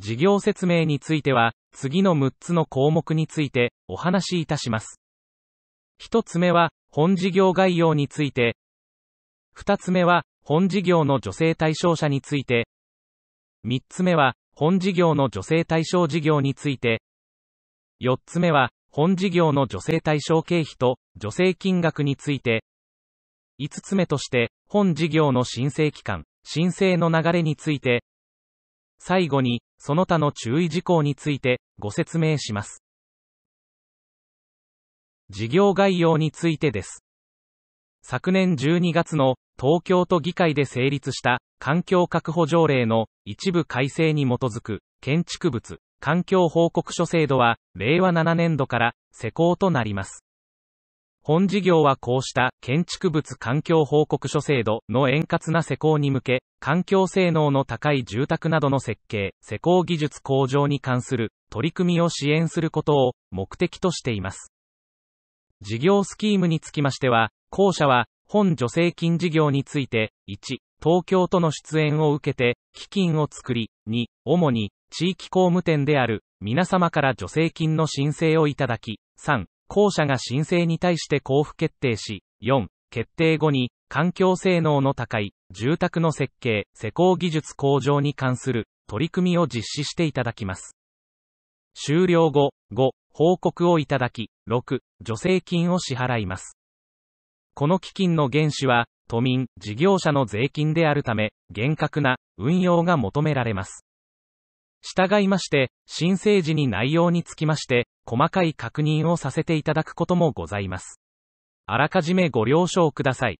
事業説明については、次の6つの項目についてお話しいたします。1つ目は、本事業概要について。2つ目は、本事業の女性対象者について。3つ目は、本事業の女性対象事業について。4つ目は、本事業の女性対象経費と助成金額について。5つ目として、本事業の申請期間、申請の流れについて。最後に、その他の注意事項についてご説明します。事業概要についてです。昨年12月の東京都議会で成立した環境確保条例の一部改正に基づく建築物環境報告書制度は令和7年度から施行となります。本事業はこうした建築物環境報告書制度の円滑な施工に向け、環境性能の高い住宅などの設計、施工技術向上に関する取り組みを支援することを目的としています。事業スキームにつきましては、後者は本助成金事業について、1、東京都の出演を受けて基金を作り、2、主に地域公務店である皆様から助成金の申請をいただき、3、後者が申請に対して交付決定し、4、決定後に、環境性能の高い、住宅の設計、施工技術向上に関する、取り組みを実施していただきます。終了後、5、報告をいただき、6、助成金を支払います。この基金の原資は、都民、事業者の税金であるため、厳格な運用が求められます。従いまして、申請時に内容につきまして、細かい確認をさせていただくこともございます。あらかじめご了承ください。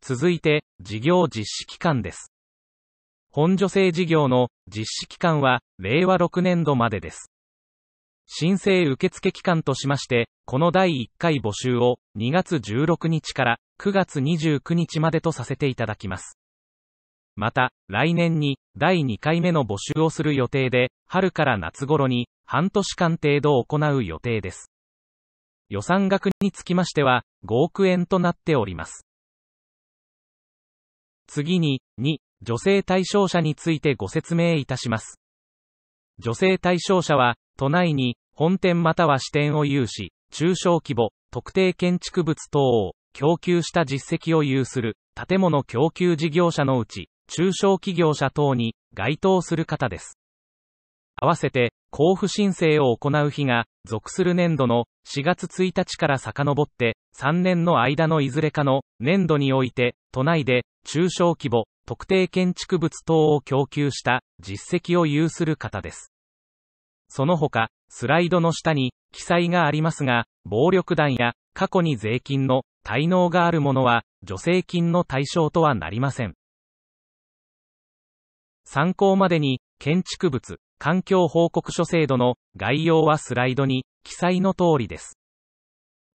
続いて、事業実施期間です。本助成事業の実施期間は、令和6年度までです。申請受付期間としまして、この第1回募集を2月16日から9月29日までとさせていただきます。また、来年に第2回目の募集をする予定で、春から夏頃に半年間程度行う予定です。予算額につきましては、5億円となっております。次に、2、女性対象者についてご説明いたします。女性対象者は、都内に本店または支店を有し、中小規模、特定建築物等を供給した実績を有する建物供給事業者のうち、中小企業者等に該当する方です。合わせて、交付申請を行う日が、属する年度の4月1日から遡って、3年の間のいずれかの年度において、都内で中小規模、特定建築物等を供給した実績を有する方です。その他、スライドの下に記載がありますが、暴力団や過去に税金の滞納があるものは、助成金の対象とはなりません。参考までに、建築物、環境報告書制度の概要はスライドに記載の通りです。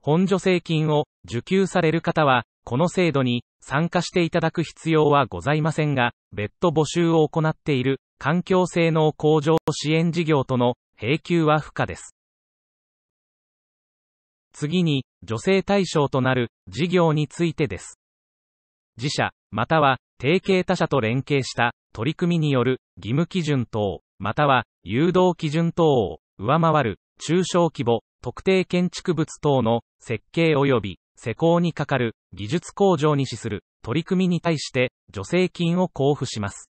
本助成金を受給される方は、この制度に参加していただく必要はございませんが、別途募集を行っている環境性能向上支援事業との請求は不可です。次に、助成対象となる事業についてです。自社、または提携他社と連携した取り組みによる義務基準等、または誘導基準等を上回る中小規模、特定建築物等の設計及び施工にかかる技術向上に資する取り組みに対して助成金を交付します。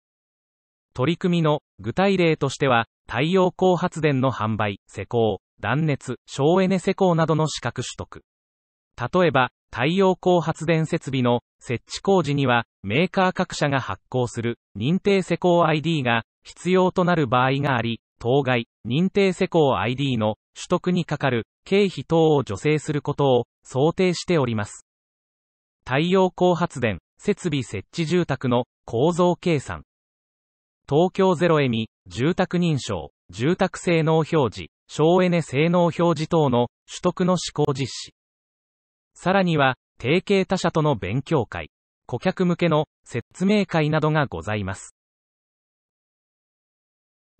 取り組みの具体例としては、太陽光発電の販売、施工、断熱、省エネ施工などの資格取得。例えば、太陽光発電設備の設置工事には、メーカー各社が発行する認定施工 ID が必要となる場合があり、当該認定施工 ID の取得にかかる経費等を助成することを想定しております。太陽光発電設備設置住宅の構造計算。東京ゼロエミ、住宅認証、住宅性能表示、省エネ性能表示等の取得の施行実施。さらには、提携他社との勉強会、顧客向けの説明会などがございます。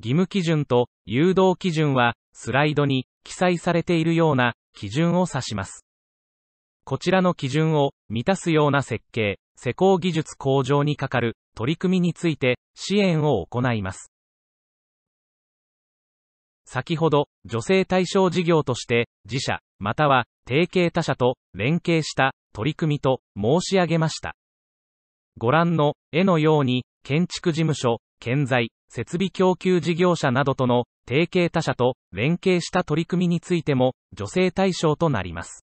義務基準と誘導基準は、スライドに記載されているような基準を指します。こちらの基準を満たすような設計、施工技術向上にかかる取り組みについて支援を行います。先ほど、女性対象事業として、自社、または、提携他社と、連携した、取り組みと、申し上げました。ご覧の、絵のように、建築事務所、建材、設備供給事業者などとの、提携他社と、連携した取り組みについても、女性対象となります。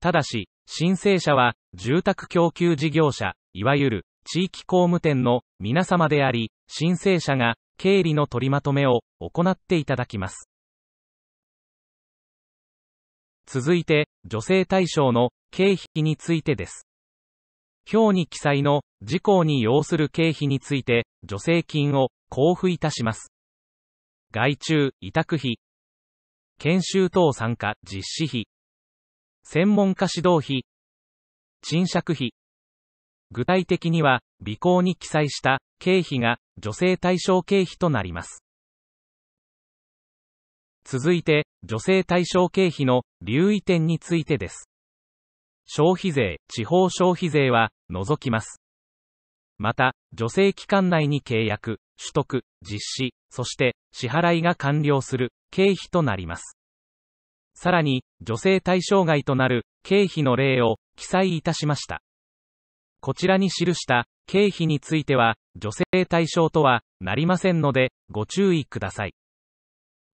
ただし、申請者は、住宅供給事業者、いわゆる、地域工務店の皆様であり、申請者が、経理の取りまとめを、行っていただきます。続いて、女性対象の経費についてです。表に記載の事項に要する経費について、助成金を交付いたします。外注、委託費、研修等参加、実施費、専門家指導費、賃借費。具体的には、備行に記載した経費が助成対象経費となります。続いて、女性対象経費の留意点についてです。消費税、地方消費税は除きます。また、助成期間内に契約、取得、実施、そして支払いが完了する経費となります。さらに、女性対象外となる経費の例を記載いたしました。こちらに記した経費については、女性対象とはなりませんので、ご注意ください。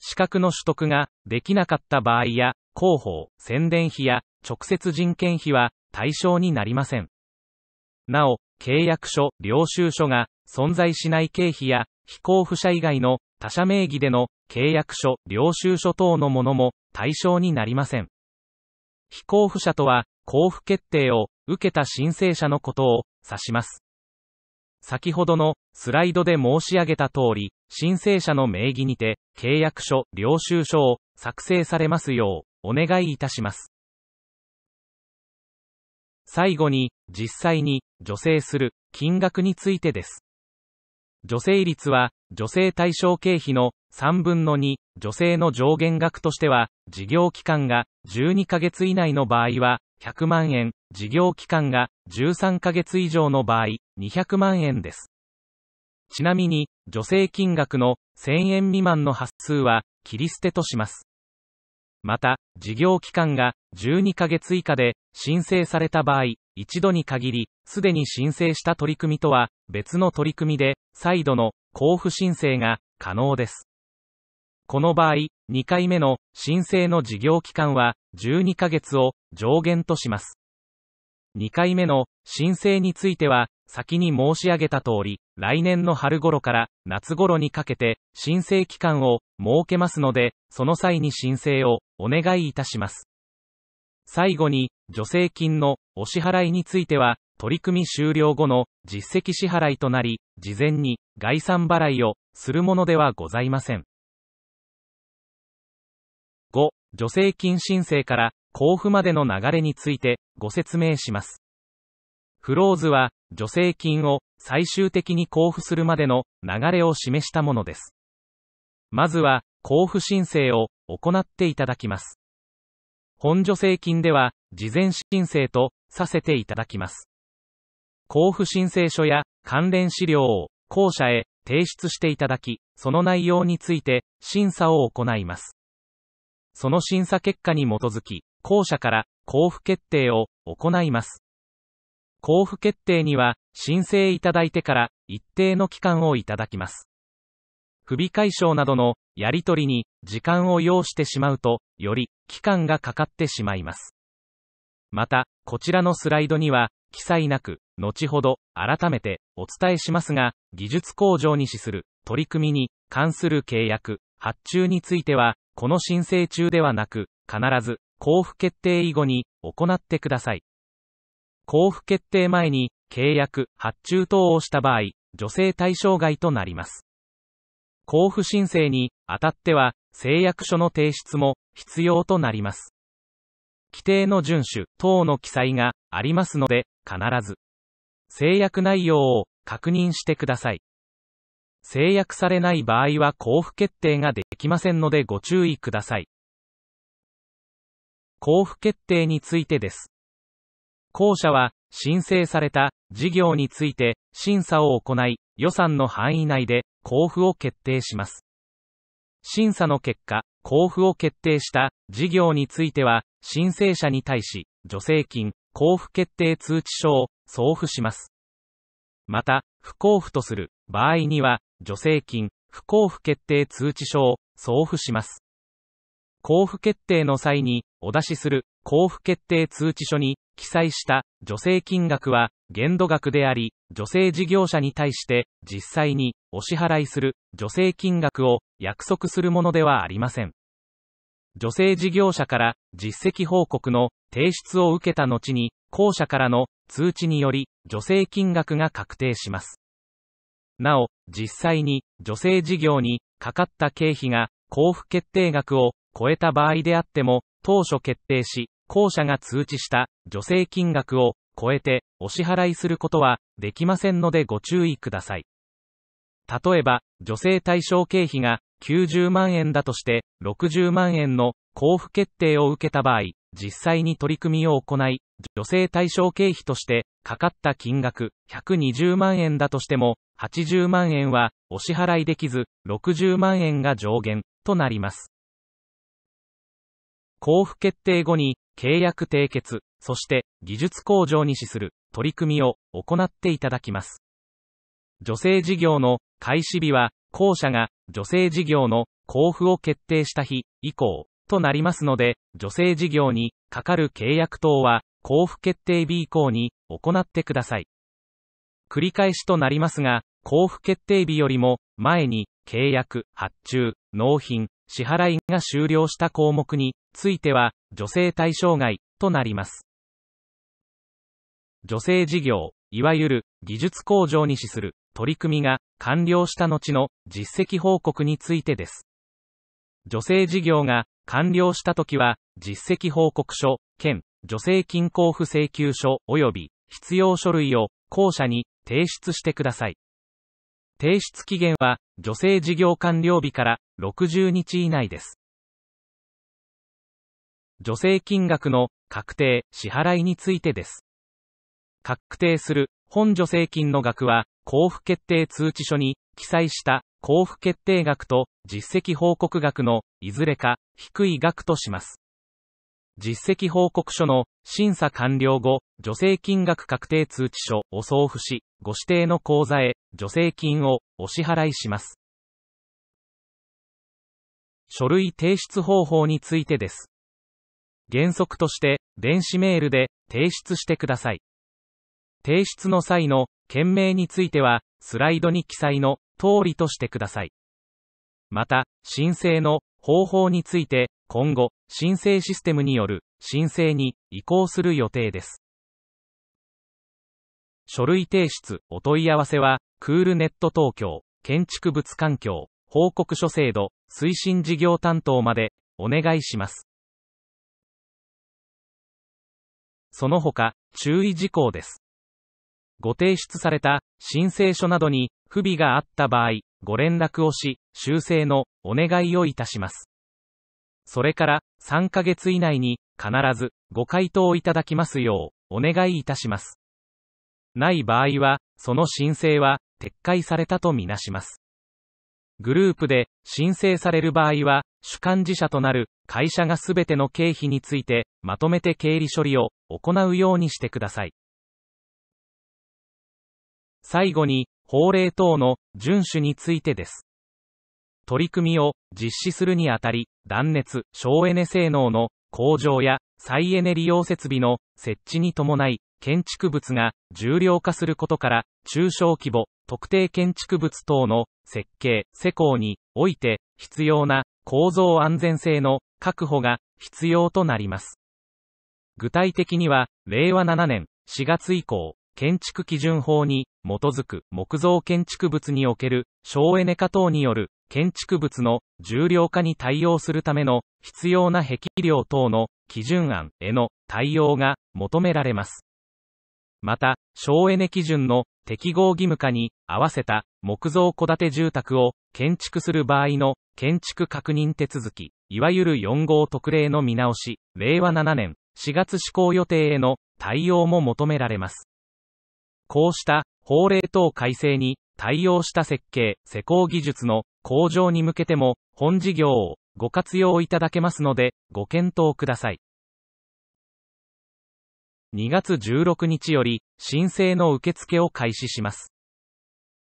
資格の取得ができなかった場合や、広報、宣伝費や直接人件費は対象になりません。なお、契約書、領収書が存在しない経費や、非交付者以外の他社名義での契約書、領収書等のものも対象になりません。非交付者とは、交付決定を受けた申請者のことを指します。先ほどのスライドで申し上げた通り、申請者の名義にて、契約書、領収書を作成されますよう、お願いいたします。最後に、実際に、助成する、金額についてです。助成率は、助成対象経費の3分の2、助成の上限額としては、事業期間が12ヶ月以内の場合は、100万円、事業期間が13ヶ月以上の場合、200万円です。ちなみに、助成金額の1000円未満の発数は切り捨てとします。また、事業期間が12ヶ月以下で申請された場合、一度に限り、すでに申請した取り組みとは別の取り組みで、再度の交付申請が可能です。この場合、2回目の申請の事業期間は12ヶ月を上限とします。2回目の申請については、先に申し上げた通り、来年の春頃から夏頃にかけて申請期間を設けますので、その際に申請をお願いいたします。最後に、助成金のお支払いについては、取り組み終了後の実績支払いとなり、事前に概算払いをするものではございません。5、助成金申請から交付までの流れについてご説明します。フローズは、助成金を最終的に交付するまでの流れを示したものです。まずは、交付申請を行っていただきます。本助成金では、事前申請とさせていただきます。交付申請書や関連資料を校舎へ提出していただき、その内容について審査を行います。その審査結果に基づき、校舎から交付決定を行います。交付決定には、申請いただいてから一定の期間をいただきます。不備解消などのやり取りに時間を要してしまうと、より期間がかかってしまいます。また、こちらのスライドには、記載なく、後ほど改めてお伝えしますが、技術向上に資する取り組みに関する契約、発注については、この申請中ではなく、必ず交付決定以後に行ってください。交付決定前に、契約、発注等をした場合、助成対象外となります。交付申請にあたっては、誓約書の提出も必要となります。規定の遵守等の記載がありますので、必ず、制約内容を確認してください。制約されない場合は交付決定ができませんのでご注意ください。交付決定についてです。公社は、申請された事業について審査を行い、予算の範囲内で交付を決定します。審査の結果、交付を決定した事業については、申請者に対し、助成金、交付決定通知書を送付します。また、不交付とする場合には、助成金、不交付決定通知書を送付します。交付決定の際に、お出しする交付決定通知書に記載した助成金額は限度額であり、助成事業者に対して実際にお支払いする助成金額を約束するものではありません。助成事業者から実績報告の提出を受けた後に、後者からの通知により助成金額が確定します。なお、実際に助成事業にかかった経費が交付決定額を超えた場合であっても、当初決定し、後者が通知した助成金額を超えてお支払いすることはできませんのでご注意ください。例えば、助成対象経費が90万円だとして60万円の交付決定を受けた場合、実際に取り組みを行い、助成対象経費としてかかった金額120万円だとしても、80万円はお支払いできず、60万円が上限となります。交付決定後に契約締結、そして技術向上に資する取り組みを行っていただきます。女性事業の開始日は、後者が女性事業の交付を決定した日以降となりますので、女性事業にかかる契約等は交付決定日以降に行ってください。繰り返しとなりますが、交付決定日よりも前に契約、発注、納品、支払いが終了した項目については、女性対象外となります。女性事業、いわゆる技術向上に資する取り組みが完了した後の実績報告についてです。女性事業が完了した時は、実績報告書、兼女性金交付請求書及び必要書類を後者に提出してください。提出期限は女性事業完了日から60日以内です。女性金額の確定、支払いについてです。確定する本助成金の額は、交付決定通知書に記載した交付決定額と実績報告額のいずれか低い額とします。実績報告書の審査完了後、助成金額確定通知書を送付し、ご指定の口座へ助成金をお支払いします。書類提出方法についてです。原則として、電子メールで提出してください。提出の際の件名については、スライドに記載の通りとしてください。また、申請の方法について、今後、申請システムによる申請に移行する予定です。書類提出、お問い合わせは、クールネット東京、建築物環境、報告書制度、推進事業担当まで、お願いします。その他、注意事項です。ご提出された申請書などに不備があった場合、ご連絡をし、修正のお願いをいたします。それから、3ヶ月以内に必ずご回答いただきますよう、お願いいたします。ない場合は、その申請は撤回されたとみなします。グループで申請される場合は、主幹事者となる会社がすべての経費についてまとめて経理処理を行うようにしてください。最後に、法令等の遵守についてです。取り組みを実施するにあたり、断熱、省エネ性能の向上や再エネ利用設備の設置に伴い、建築物が重量化することから、中小規模、特定建築物等の設計、施工において必要な構造安全性の確保が必要となります。具体的には、令和7年4月以降、建築基準法に基づく木造建築物における省エネ化等による建築物の重量化に対応するための必要な壁量等の基準案への対応が求められます。また、省エネ基準の適合義務化に合わせた木造戸建て住宅を建築する場合の建築確認手続き、いわゆる4号特例の見直し、令和7年4月施行予定への対応も求められます。こうした法令等改正に対応した設計、施工技術の向上に向けても本事業をご活用いただけますのでご検討ください。2月16日より申請の受付を開始します。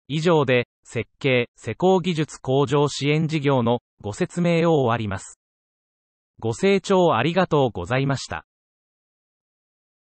以上で設計、施工技術向上支援事業のご説明を終わります。ご清聴ありがとうございました。